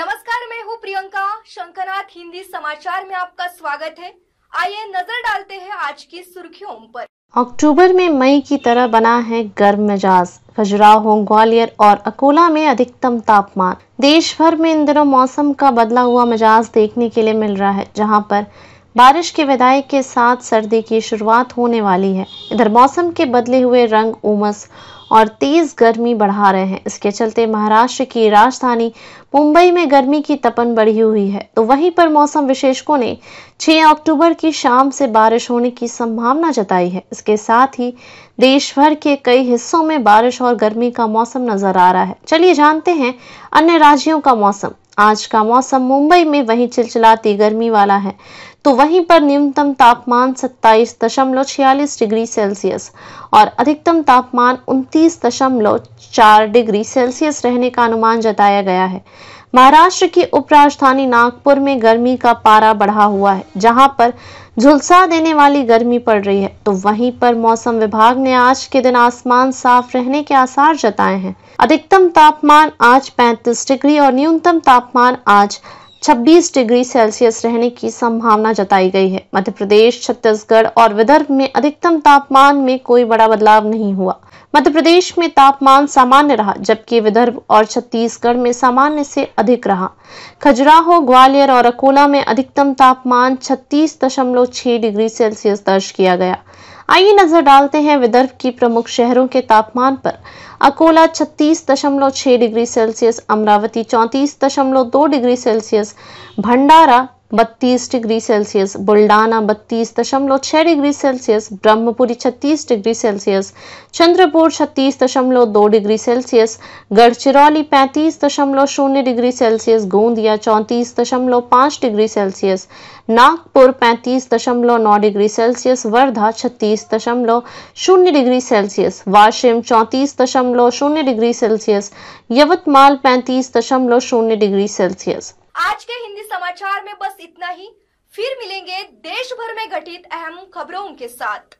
नमस्कार मैं हूँ प्रियंका शंकरनाथ हिंदी समाचार में आपका स्वागत है आइए नजर डालते हैं आज की सुर्खियों पर अक्टूबर में मई की तरह बना है गर्म मिजाज खजुराहो ग्वालियर और अकोला में अधिकतम तापमान देश भर में इन दिनों मौसम का बदला हुआ मिजाज देखने के लिए मिल रहा है जहाँ पर बारिश की विदाई के साथ सर्दी की शुरुआत होने वाली है इधर मौसम के बदले हुए रंग उमस और तेज गर्मी बढ़ा रहे हैं इसके चलते महाराष्ट्र की राजधानी मुंबई में गर्मी की तपन बढ़ी हुई है तो वहीं पर मौसम विशेषकों ने 6 अक्टूबर की शाम से बारिश होने की संभावना जताई है इसके साथ ही देश भर के कई हिस्सों में बारिश और गर्मी का मौसम नजर आ रहा है चलिए जानते हैं अन्य राज्यों का मौसम आज का मौसम मुंबई में वही चिलचिलाती गर्मी वाला है तो वहीं पर न्यूनतम तापमान सत्ताईस दशमलव छियालीस डिग्री सेल्सियस और अधिकतम तापमान उनतीस दशमलव चार डिग्री सेल्सियस रहने का अनुमान जताया गया है महाराष्ट्र की उपराजधानी नागपुर में गर्मी का पारा बढ़ा हुआ है जहां पर झुलसा देने वाली गर्मी पड़ रही है तो वहीं पर मौसम विभाग ने आज के दिन आसमान साफ रहने के आसार जताए हैं अधिकतम तापमान आज 35 डिग्री और न्यूनतम तापमान आज 26 डिग्री सेल्सियस रहने की संभावना जताई गई है मध्य प्रदेश छत्तीसगढ़ और विदर्भ में अधिकतम तापमान में कोई बड़ा बदलाव नहीं हुआ मध्य प्रदेश में तापमान सामान्य रहा जबकि विदर्भ और छत्तीसगढ़ में सामान्य से अधिक रहा खजुराहो ग्वालियर और अकोला में अधिकतम तापमान छत्तीस दशमलव डिग्री सेल्सियस दर्ज किया गया आइए नजर डालते हैं विदर्भ की प्रमुख शहरों के तापमान पर अकोला छत्तीस दशमलव डिग्री सेल्सियस अमरावती चौंतीस दशमलव दो डिग्री सेल्सियस भंडारा बत्तीस डिग्री सेल्सियस बुल्डाना बत्तीस दशमलव छः डिग्री सेल्सियस ब्रह्मपुरी छत्तीस डिग्री सेल्सियस चंद्रपुर छत्तीस दशमलव दो डिग्री सेल्सियस गढ़चिरौली पैंतीस दशमलव शून्य डिग्री सेल्सियस गोंदिया चौंतीस दशमलव पाँच डिग्री सेल्सियस नागपुर पैंतीस दशमलव नौ डिग्री सेल्सियस वर्धा छत्तीस दशमलव शून्य डिग्री सेल्सियस वाशिम चौंतीस दशमलव शून्य डिग्री सेल्सियस यवतमाल पैंतीस दशमलव शून्य डिग्री सेल्सियस आज के हिंदी समाचार में बस इतना ही फिर मिलेंगे देश भर में घटित अहम खबरों के साथ